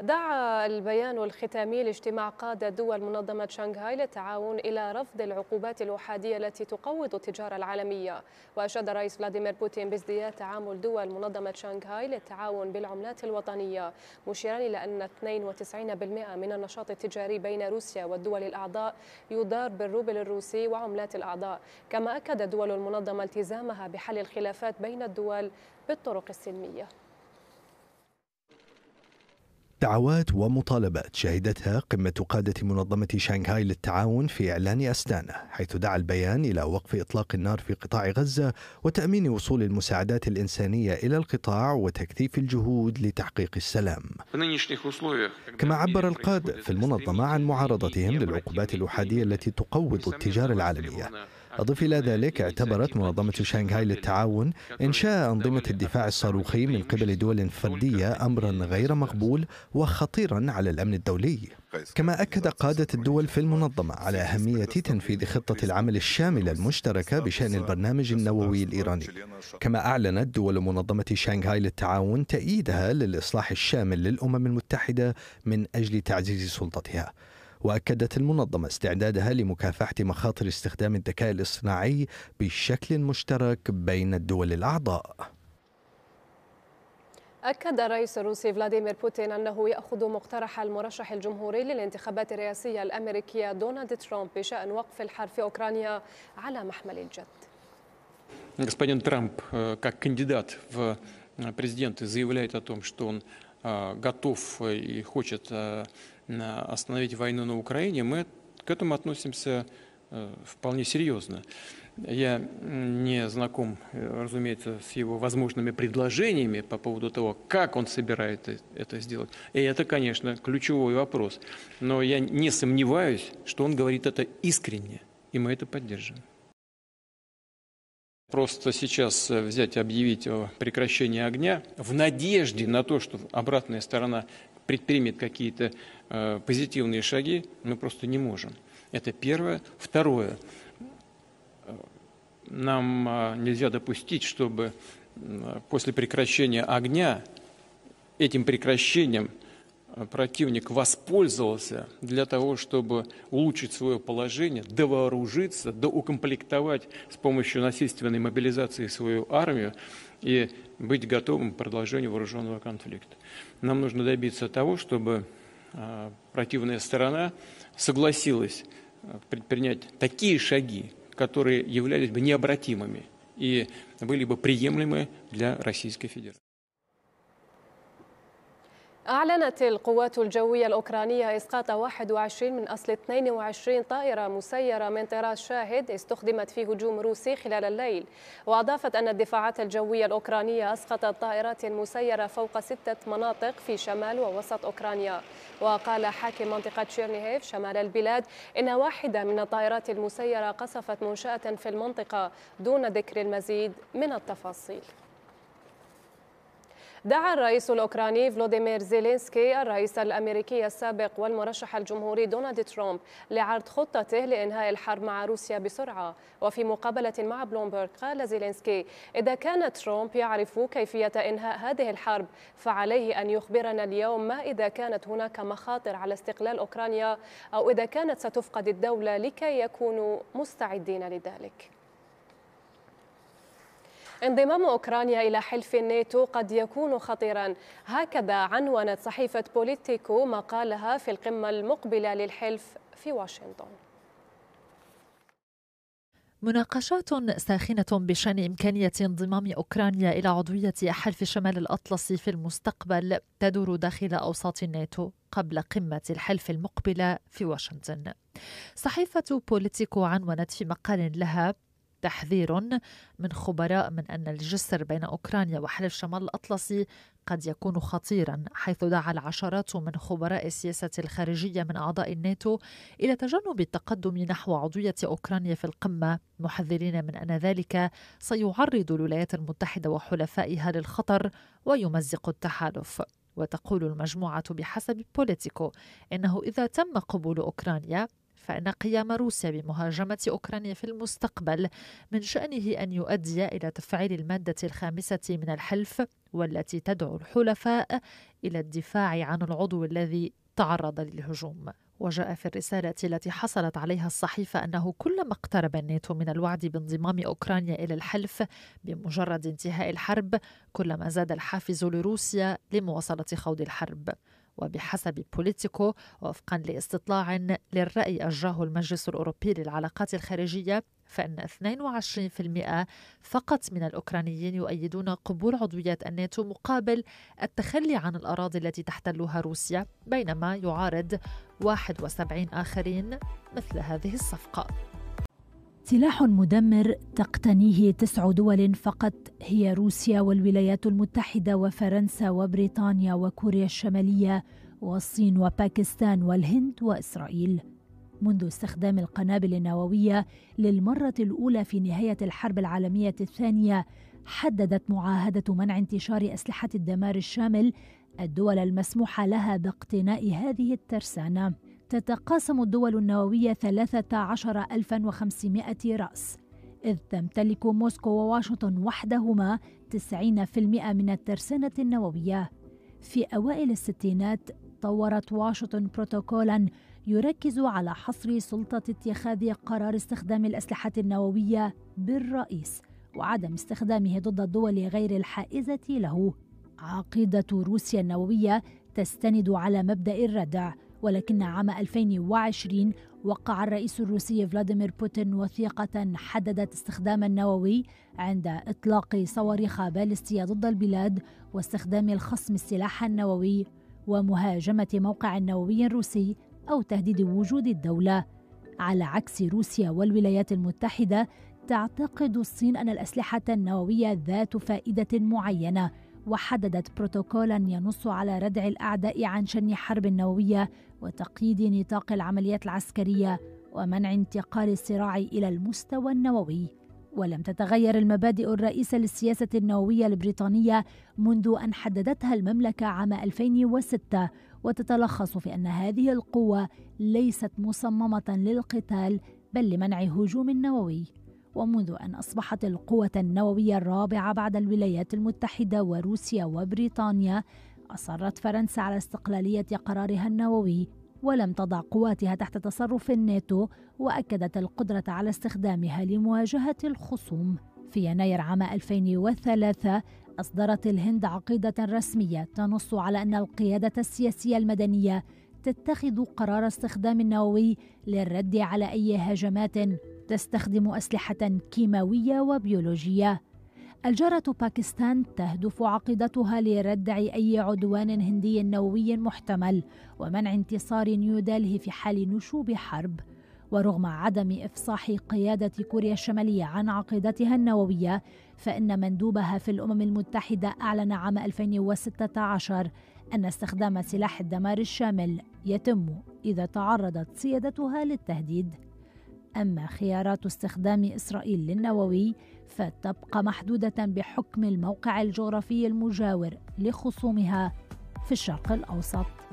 دعا البيان الختامي لاجتماع قادة دول منظمة شنغهاي للتعاون إلى رفض العقوبات الأحادية التي تقوض التجارة العالمية وأشاد الرئيس فلاديمير بوتين بازدياد تعامل دول منظمة شنغهاي للتعاون بالعملات الوطنية مشيرا إلى أن 92% من النشاط التجاري بين روسيا والدول الأعضاء يدار بالروبل الروسي وعملات الأعضاء كما أكد دول المنظمة التزامها بحل الخلافات بين الدول بالطرق السلميه دعوات ومطالبات شهدتها قمة قادة منظمة شانغهاي للتعاون في إعلان أستانة حيث دعا البيان إلى وقف إطلاق النار في قطاع غزة وتأمين وصول المساعدات الإنسانية إلى القطاع وتكثيف الجهود لتحقيق السلام كما عبر القادة في المنظمة عن معارضتهم للعقوبات الأحادية التي تقوض التجارة العالمية أضف إلى ذلك اعتبرت منظمة شانغهاي للتعاون إنشاء أنظمة الدفاع الصاروخي من قبل دول فردية أمرا غير مقبول وخطيرا على الأمن الدولي كما أكد قادة الدول في المنظمة على أهمية تنفيذ خطة العمل الشاملة المشتركة بشأن البرنامج النووي الإيراني كما أعلنت دول منظمة شانغهاي للتعاون تأييدها للإصلاح الشامل للأمم المتحدة من أجل تعزيز سلطتها وأكدت المنظمة استعدادها لمكافحة مخاطر استخدام الذكاء الاصطناعي بشكل مشترك بين الدول الأعضاء أكد الرئيس الروسي فلاديمير بوتين أنه يأخذ مقترح المرشح الجمهوري للانتخابات الرئاسية الأمريكية دونالد ترامب بشأن وقف الحرب في أوكرانيا على محمل الجد. господин э, в э, президенты заявляет о том, что он э, готов и хочет остановить войну на Украине, мы к этому относимся э, вполне серьезно. Я не знаком, э, разумеется, с его возможными предложениями по поводу того, как он собирает э, это сделать. И это, конечно, ключевой вопрос. Но я не сомневаюсь, что он говорит это искренне, и мы это поддерживаем. Просто сейчас взять, объявить о прекращении огня в надежде на то, что обратная сторона предпримет какие-то э, позитивные шаги, мы просто не можем. Это первое. Второе. Нам э, нельзя допустить, чтобы э, после прекращения огня этим прекращением – противник воспользовался для того, чтобы улучшить свое положение, довооружиться, доукомплектовать с помощью насильственной мобилизации свою армию и быть готовым к продолжению вооруженного конфликта. Нам нужно добиться того, чтобы а, противная сторона согласилась а, предпринять такие шаги, которые являлись бы необратимыми и были бы приемлемы для Российской Федерации. أعلنت القوات الجوية الأوكرانية إسقاط 21 من أصل 22 طائرة مسيرة من طراز شاهد استخدمت في هجوم روسي خلال الليل وأضافت أن الدفاعات الجوية الأوكرانية أسقطت طائرات مسيرة فوق ستة مناطق في شمال ووسط أوكرانيا وقال حاكم منطقة تشيرنيهيف شمال البلاد إن واحدة من الطائرات المسيرة قصفت منشأة في المنطقة دون ذكر المزيد من التفاصيل دعا الرئيس الأوكراني فلوديمير زيلينسكي الرئيس الأمريكي السابق والمرشح الجمهوري دونالد ترامب لعرض خطته لإنهاء الحرب مع روسيا بسرعة وفي مقابلة مع بلومبرغ قال زيلينسكي إذا كان ترامب يعرف كيفية إنهاء هذه الحرب فعليه أن يخبرنا اليوم ما إذا كانت هناك مخاطر على استقلال أوكرانيا أو إذا كانت ستفقد الدولة لكي يكونوا مستعدين لذلك انضمام أوكرانيا إلى حلف الناتو قد يكون خطيرا هكذا عنونت صحيفة بوليتيكو مقالها في القمة المقبلة للحلف في واشنطن مناقشات ساخنة بشأن إمكانية انضمام أوكرانيا إلى عضوية حلف شمال الأطلسي في المستقبل تدور داخل أوساط الناتو قبل قمة الحلف المقبلة في واشنطن. صحيفة بوليتيكو عنونت في مقال لها تحذير من خبراء من أن الجسر بين أوكرانيا وحلف شمال الأطلسي قد يكون خطيرا حيث دعا العشرات من خبراء السياسة الخارجية من أعضاء الناتو إلى تجنب التقدم نحو عضوية أوكرانيا في القمة محذرين من أن ذلك سيعرض الولايات المتحدة وحلفائها للخطر ويمزق التحالف وتقول المجموعة بحسب بوليتيكو إنه إذا تم قبول أوكرانيا فإن قيام روسيا بمهاجمة أوكرانيا في المستقبل من شأنه أن يؤدي إلى تفعيل المادة الخامسة من الحلف والتي تدعو الحلفاء إلى الدفاع عن العضو الذي تعرض للهجوم وجاء في الرسالة التي حصلت عليها الصحيفة أنه كلما اقترب الناتو من الوعد بانضمام أوكرانيا إلى الحلف بمجرد انتهاء الحرب كلما زاد الحافز لروسيا لمواصلة خوض الحرب وبحسب بوليتيكو وفقا لاستطلاع للرأي أجراه المجلس الأوروبي للعلاقات الخارجية فإن 22% فقط من الأوكرانيين يؤيدون قبول عضوية الناتو مقابل التخلي عن الأراضي التي تحتلها روسيا بينما يعارض 71 آخرين مثل هذه الصفقة سلاح مدمر تقتنيه تسع دول فقط هي روسيا والولايات المتحده وفرنسا وبريطانيا وكوريا الشماليه والصين وباكستان والهند واسرائيل منذ استخدام القنابل النوويه للمره الاولى في نهايه الحرب العالميه الثانيه حددت معاهده منع انتشار اسلحه الدمار الشامل الدول المسموح لها باقتناء هذه الترسانه تتقاسم الدول النووية 13500 رأس إذ تمتلك موسكو وواشنطن وحدهما 90% من الترسانة النووية في أوائل الستينات طورت واشنطن بروتوكولا يركز على حصر سلطة اتخاذ قرار استخدام الأسلحة النووية بالرئيس وعدم استخدامه ضد الدول غير الحائزة له عقيدة روسيا النووية تستند على مبدأ الردع ولكن عام 2020 وقع الرئيس الروسي فلاديمير بوتين وثيقة حددت استخدام النووي عند إطلاق صواريخ باليستية ضد البلاد واستخدام الخصم السلاح النووي ومهاجمة موقع نووي روسي أو تهديد وجود الدولة على عكس روسيا والولايات المتحدة تعتقد الصين أن الأسلحة النووية ذات فائدة معينة وحددت بروتوكولا ينص على ردع الاعداء عن شن حرب نوويه وتقييد نطاق العمليات العسكريه ومنع انتقال الصراع الى المستوى النووي ولم تتغير المبادئ الرئيسة للسياسة النووية البريطانية منذ أن حددتها المملكة عام 2006 وتتلخص في أن هذه القوة ليست مصممة للقتال بل لمنع هجوم نووي ومنذ أن أصبحت القوة النووية الرابعة بعد الولايات المتحدة وروسيا وبريطانيا أصرت فرنسا على استقلالية قرارها النووي ولم تضع قواتها تحت تصرف الناتو وأكدت القدرة على استخدامها لمواجهة الخصوم في يناير عام 2003 أصدرت الهند عقيدة رسمية تنص على أن القيادة السياسية المدنية تتخذ قرار استخدام النووي للرد على أي هجمات تستخدم أسلحة كيماوية وبيولوجية الجارة باكستان تهدف عقيدتها لردع أي عدوان هندي نووي محتمل ومنع انتصار نيودلهي في حال نشوب حرب ورغم عدم افصاح قياده كوريا الشماليه عن عقيدتها النوويه فان مندوبها في الامم المتحده اعلن عام 2016 ان استخدام سلاح الدمار الشامل يتم اذا تعرضت سيادتها للتهديد أما خيارات استخدام إسرائيل للنووي فتبقى محدودة بحكم الموقع الجغرافي المجاور لخصومها في الشرق الأوسط